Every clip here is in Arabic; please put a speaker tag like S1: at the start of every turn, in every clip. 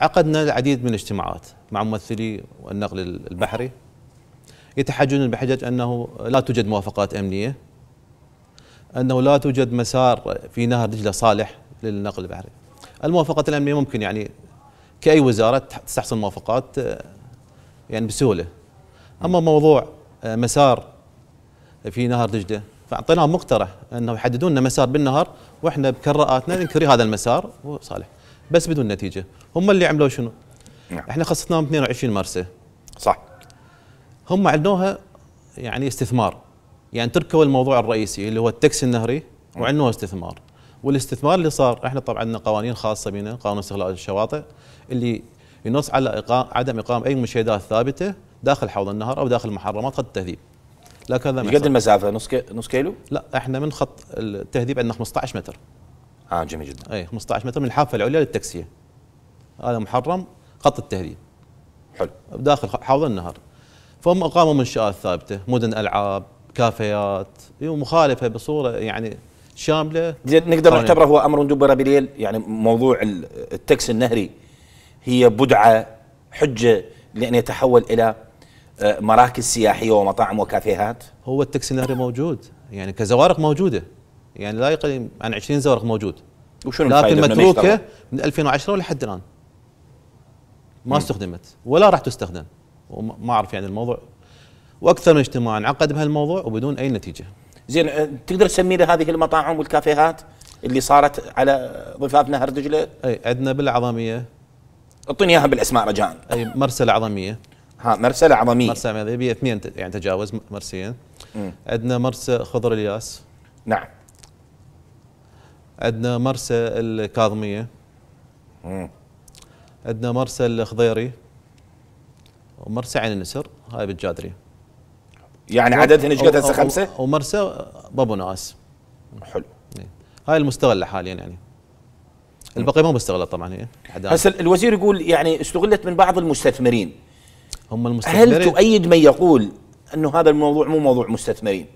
S1: عقدنا العديد من الاجتماعات مع ممثلي النقل البحري يتحججون بحجج انه لا توجد موافقات امنيه انه لا توجد مسار في نهر دجله صالح للنقل البحري. الموافقات الامنيه ممكن يعني كاي وزاره تستحصل موافقات يعني بسهوله. اما موضوع آه، مسار في نهر دجله فاعطيناهم مقترح انه يحددون مسار بالنهر واحنا بكراءاتنا ننكري هذا المسار وصالح. بس بدون نتيجه هم اللي عملوا شنو نعم. احنا خصصناهم 22 مارس صح هم عندوها يعني استثمار يعني تركوا الموضوع الرئيسي اللي هو التكس النهري نعم. وعندوها استثمار والاستثمار اللي صار احنا طبعا عندنا قوانين خاصه بنا قانون استغلال الشواطئ اللي ينص على إقام عدم اقامه اي مشيدات ثابته داخل حوض النهر او داخل محرمات خط التهذيب لكن هذا قد المسافه نص نص كيلو؟ لا احنا من خط التهذيب عندنا 15 متر اه جميل جدا اي 15 متر من الحافه العليا للتكسيه هذا محرم خط التهريب حلو داخل حوض النهر فهم اقاموا منشات ثابته مدن العاب كافيات إيه، مخالفه بصوره يعني شامله
S2: نقدر طيب. نعتبره هو امر دبر بليل يعني موضوع التكسي النهري هي بدعه حجه لان يتحول الى آه، مراكز سياحيه ومطاعم وكافيهات هو التكسي النهري موجود يعني كزوارق موجوده يعني لا
S1: يقل عن 20 زورق موجود وشنو لكن متروكه من 2010 ولحد الان ما م. استخدمت ولا راح تستخدم وما اعرف يعني الموضوع واكثر من اجتماع انعقد بهالموضوع وبدون اي نتيجه.
S2: زين أه، تقدر لي هذه المطاعم والكافيهات اللي صارت على ضفاف نهر دجله؟
S1: اي عندنا بالعظميه اعطيني اياها بالاسماء رجاء. اي مرسى عظميه ها مرسى عظميه مرسى عظميه اثنين يعني تجاوز مرسيين. عندنا مرسى خضر الياس. نعم. عندنا مرسى الكاظميه عندنا مرسى الخضيري ومرسى عين النسر هاي بالجادري يعني عددهن ايش قد هسه خمسه؟ ومرسى بابو ناس حلو هاي المستغله حاليا يعني البقيه مو مستغله طبعا هي هسه الوزير يقول
S2: يعني استغلت من بعض المستثمرين هم المستثمرين هل تؤيد من يقول انه هذا الموضوع مو موضوع مستثمرين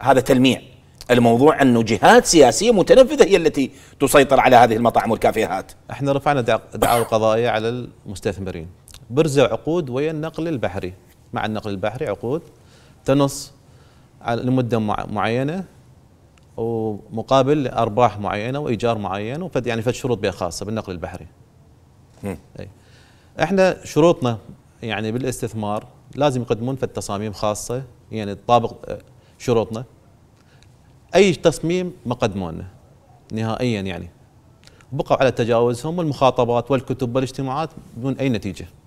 S2: هذا تلميع الموضوع انه جهات سياسيه متنفذه هي التي تسيطر على هذه المطاعم والكافيهات.
S1: احنا رفعنا دعاوى قضائيه على المستثمرين. برزوا عقود ويا النقل البحري، مع النقل البحري عقود تنص لمده معينه ومقابل ارباح معينه وايجار معين وفد يعني فد شروط بها خاصه بالنقل البحري. أي. احنا شروطنا يعني بالاستثمار لازم يقدمون فد تصاميم خاصه يعني تطابق آه، شروطنا اي تصميم ما قدموا لنا نهائيا يعني بقوا على تجاوزهم والمخاطبات والكتب والاجتماعات بدون اي نتيجه